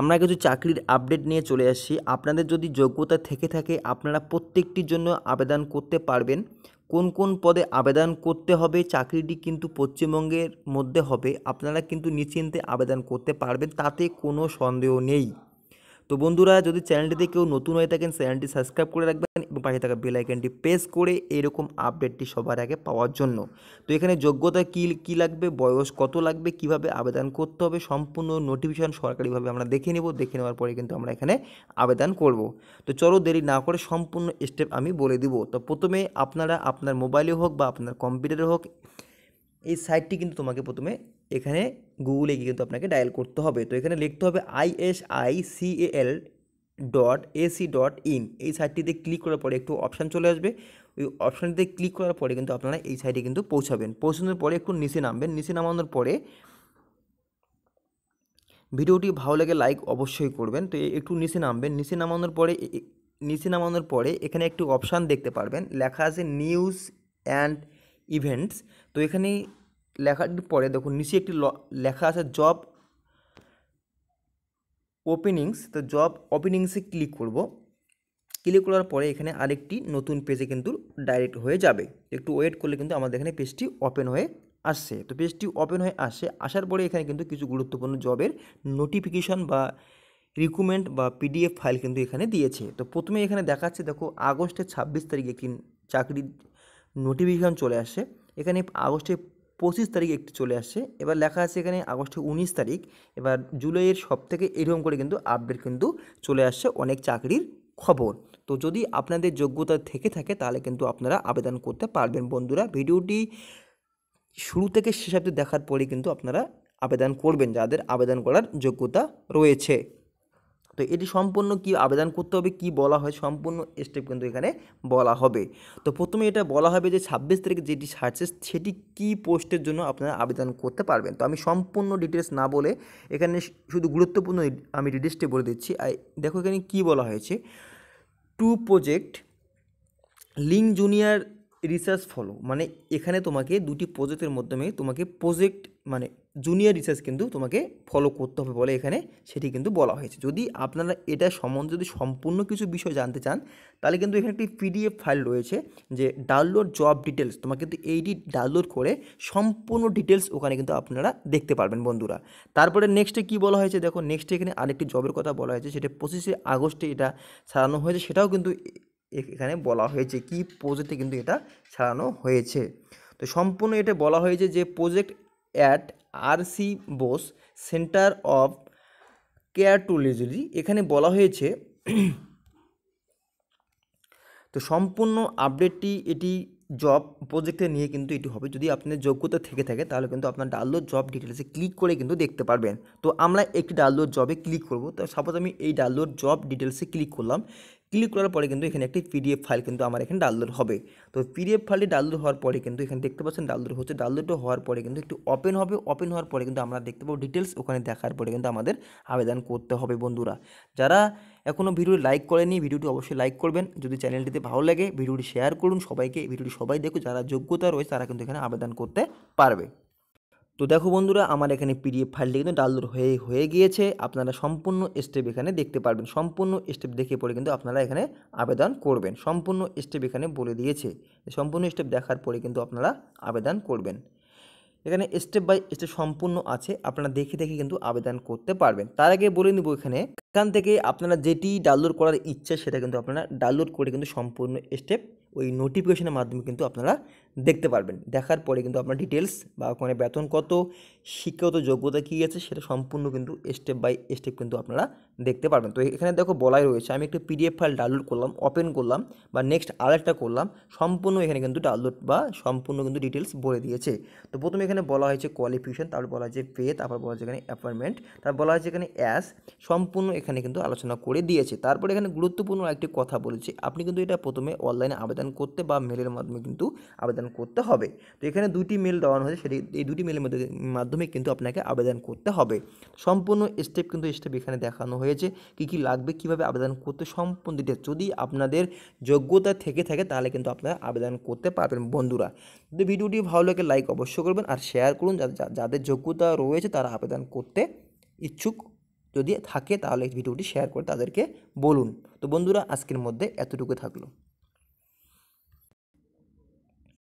আমরা কিছু চাকরির আপডেট নিয়ে চলে আসছি আপনাদের যদি যোগ্যতা থেকে থাকে আপনারা প্রত্যেকটির জন্য আবেদন করতে পারবেন কোন কোন পদে আবেদন করতে হবে চাকরিটি কিন্তু পশ্চিমবঙ্গের মধ্যে হবে আপনারা কিন্তু নিশ্চিন্তে আবেদন করতে পারবেন তাতে কোনো সন্দেহ নেই তো বন্ধুরা যদি চ্যানেলটিতে কেউ নতুন হয়ে থাকেন চ্যানেলটি সাবস্ক্রাইব করে রাখবেন এবং পাশে থাকা বেল আইকনটি প্রেস করে এরকম আপডেটটি সবার আগে পাওয়ার জন্য তো এখানে যোগ্যতা কী কী লাগবে বয়স কত লাগবে কিভাবে আবেদন করতে হবে সম্পূর্ণ নোটিফিকেশন সরকারিভাবে আমরা দেখে নেব দেখে নেওয়ার পরে কিন্তু আমরা এখানে আবেদন করব তো চলো দেরি না করে সম্পূর্ণ স্টেপ আমি বলে দিব তো প্রথমে আপনারা আপনার মোবাইলে হোক বা আপনার কম্পিউটারে হোক এই সাইটটি কিন্তু তোমাকে প্রথমে এখানে গুগলে গিয়ে কিন্তু আপনাকে ডায়াল করতে হবে তো এখানে লিখতে হবে ISI L dot AC dot in এই সাইটটিতে ক্লিক করার পরে একটু অপশান চলে আসবে ওই অপশানটিতে ক্লিক করার পরে কিন্তু আপনারা এই সাইটে কিন্তু পৌঁছাবেন পৌঁছানোর পরে একটু নিচে নামবেন নিচে নামানোর পরে ভিডিওটি ভালো লাগে লাইক অবশ্যই করবেন তো একটু নিচে নামবেন নিচে নামানোর পরে নিচে নামানোর পরে এখানে একটি অপশান দেখতে পারবেন লেখা আছে নিউজ অ্যান্ড ইভেন্টস তো এখানে লেখার পরে দেখুন নিচে একটি লেখা আছে জব ওপেনিংস তো জব ওপেনিংসে ক্লিক করব ক্লিক করার পরে এখানে আরেকটি নতুন পেজে কিন্তু ডাইরেক্ট হয়ে যাবে একটু ওয়েট করলে কিন্তু আমাদের এখানে পেজটি ওপেন হয়ে আসছে তো পেজটি ওপেন হয়ে আসে আসার পরে এখানে কিন্তু কিছু গুরুত্বপূর্ণ জবের নোটিফিকেশন বা রিকুমেন্ট বা পিডিএফ ফাইল কিন্তু এখানে দিয়েছে তো প্রথমে এখানে দেখাচ্ছে দেখো আগস্টের ছাব্বিশ তারিখে একটি চাকরির নোটিফিকেশান চলে আসে এখানে আগস্টের পঁচিশ তারিখ একটি চলে আসছে এবার লেখা আছে এখানে আগস্টের উনিশ তারিখ এবার জুলাইয়ের সব থেকে এরকম করে কিন্তু আপডেট কিন্তু চলে আসছে অনেক চাকরির খবর তো যদি আপনাদের যোগ্যতা থেকে থাকে তাহলে কিন্তু আপনারা আবেদন করতে পারবেন বন্ধুরা ভিডিওটি শুরু থেকে শেষ অব্দি দেখার পরে কিন্তু আপনারা আবেদন করবেন যাদের আবেদন করার যোগ্যতা রয়েছে তো এটি সম্পূর্ণ কি আবেদন করতে হবে কি বলা হয় সম্পূর্ণ স্টেপ কিন্তু এখানে বলা হবে তো প্রথমে এটা বলা হবে যে ছাব্বিশ তারিখে যেটি সার্চেস সেটি কি পোস্টের জন্য আপনারা আবেদন করতে পারবেন তো আমি সম্পূর্ণ ডিটেলস না বলে এখানে শুধু গুরুত্বপূর্ণ আমি ডিটেলসটি বলে দিচ্ছি দেখো এখানে কি বলা হয়েছে two project link junior research fellow মানে এখানে তোমাকে দুটি প্রজেক্টের মাধ্যমে তোমাকে প্রজেক্ট মানে জুনিয়র রিসার্চ কিন্তু তোমাকে ফলো করতে হবে বলে এখানে সেটি কিন্তু বলা হয়েছে যদি আপনারা এটা সম্বন্ধে যদি সম্পূর্ণ কিছু বিষয় জানতে চান তাহলে কিন্তু এখানে একটি পিডিএফ ফাইল রয়েছে যে ডাউনলোড জব ডিটেলস তোমাকে কিন্তু এইটি ডাউনলোড করে সম্পূর্ণ ডিটেলস ওখানে কিন্তু আপনারা দেখতে পারবেন বন্ধুরা তারপরে নেক্সটে কি বলা হয়েছে দেখো নেক্সটে এখানে আরেকটি জবের কথা বলা হয়েছে সেটা পঁচিশে আগস্টে এটা ছাড়ানো হয়েছে সেটাও কিন্তু এখানে বলা হয়েছে কি প্রজেক্টে কিন্তু এটা ছাড়ানো হয়েছে তো সম্পূর্ণ এটা বলা হয়েছে যে project at R C Bose centre of cardiology এখানে বলা হয়েছে তো সম্পূর্ণ আপডেটটি এটি জব প্রজেক্টে নিয়ে কিন্তু এটি হবে যদি আপনার যোগ্যতা থেকে থাকে তাহলে কিন্তু আপনার ডাউনলোড জব ডিটেলসে ক্লিক করে কিন্তু দেখতে পারবেন তো আমরা একটি ডাউনলোড জবে ক্লিক করব তো সাপোজ আমি এই ডাউনলোড জব ডিটেলসে ক্লিক করলাম ক্লিক করার পরে কিন্তু এখানে একটি পিডিএফ ফাইল কিন্তু আমার এখানে ডাউনলোড হবে তো পিডিএফ ফাইলটি ডাউনলোড হওয়ার পরে কিন্তু এখানে দেখতে পাচ্ছেন ডাউনলোড হচ্ছে ডাউনলোড হওয়ার পরে কিন্তু একটু ওপেন হবে ওপেন হওয়ার পরে কিন্তু আমরা দেখতে পাবো ডিটেলস ওখানে দেখার পরে কিন্তু আমাদের আবেদন করতে হবে বন্ধুরা যারা এখনও ভিডিও লাইক করেনি ভিডিওটি অবশ্যই লাইক করবেন যদি চ্যানেলটিতে ভালো লাগে ভিডিওটি শেয়ার করুন সবাইকে ভিডিওটি সবাই দেখুন যারা যোগ্যতা রয়েছে তারা কিন্তু এখানে আবেদন করতে পারবে তো দেখো বন্ধুরা আমার এখানে পিডিএফ ফাইলটি কিন্তু ডাউনলোড হয়ে হয়ে গিয়েছে আপনারা সম্পূর্ণ স্টেপ এখানে দেখতে পারবেন সম্পূর্ণ স্টেপ দেখে পরে কিন্তু আপনারা এখানে আবেদন করবেন সম্পূর্ণ স্টেপ এখানে বলে দিয়েছে সম্পূর্ণ স্টেপ দেখার পরে কিন্তু আপনারা আবেদন করবেন এখানে স্টেপ বাই স্টেপ সম্পূর্ণ আছে আপনারা দেখে দেখে কিন্তু আবেদন করতে পারবেন তার আগে বলে নিব এখানে এখান থেকে আপনারা যেটি ডাউনলোড করার ইচ্ছা সেটা কিন্তু আপনারা ডাউনলোড করে কিন্তু সম্পূর্ণ স্টেপ ওই নোটিফিকেশনের মাধ্যমে কিন্তু আপনারা দেখতে পারবেন দেখার পরে কিন্তু আপনার ডিটেলস বা ওখানে বেতন কত শিক্ষাগত যোগ্যতা কী আছে সেটা সম্পূর্ণ কিন্তু স্টেপ বাই স্টেপ কিন্তু আপনারা দেখতে পারবেন তো এখানে দেখো বলাই রয়েছে আমি একটা পিডিএফ ফাইল ডাউনলোড করলাম ওপেন করলাম বা নেক্সট আর একটা করলাম সম্পূর্ণ এখানে কিন্তু ডাউনলোড বা সম্পূর্ণ কিন্তু ডিটেলস বলে দিয়েছে তো প্রথমে এখানে বলা হয়েছে কোয়ালিফিকেশন তারপর বলা হয়েছে পে তারপর বলা হয়েছে এখানে অ্যাপয়েন্টমেন্ট তারপর বলা হয়েছে এখানে অ্যাস সম্পূর্ণ এখানে কিন্তু আলোচনা করে দিয়েছে তারপর এখানে গুরুত্বপূর্ণ একটি কথা বলেছে আপনি কিন্তু এটা প্রথমে অনলাইনে আবেদন করতে বা মেলের মাধ্যমে কিন্তু আবেদন আবেদন করতে হবে তো এখানে দুটি মেল দেওয়ানো হয়েছে সেটি এই দুটি মেলের মধ্যে মাধ্যমে কিন্তু আপনাকে আবেদন করতে হবে সম্পূর্ণ স্টেপ কিন্তু স্টেপ এখানে দেখানো হয়েছে কী কী লাগবে কীভাবে আবেদন করতে সম্পূর্ণ ডিটেলস যদি আপনাদের যোগ্যতা থেকে থাকে তাহলে কিন্তু আপনারা আবেদন করতে পারবেন বন্ধুরা যদি ভিডিওটি ভালো লাগে লাইক অবশ্যই করবেন আর শেয়ার করুন যাদের যোগ্যতা রয়েছে তারা আবেদন করতে ইচ্ছুক যদি থাকে তাহলে ভিডিওটি শেয়ার করে তাদেরকে বলুন তো বন্ধুরা আজকের মধ্যে এতটুকু থাকলো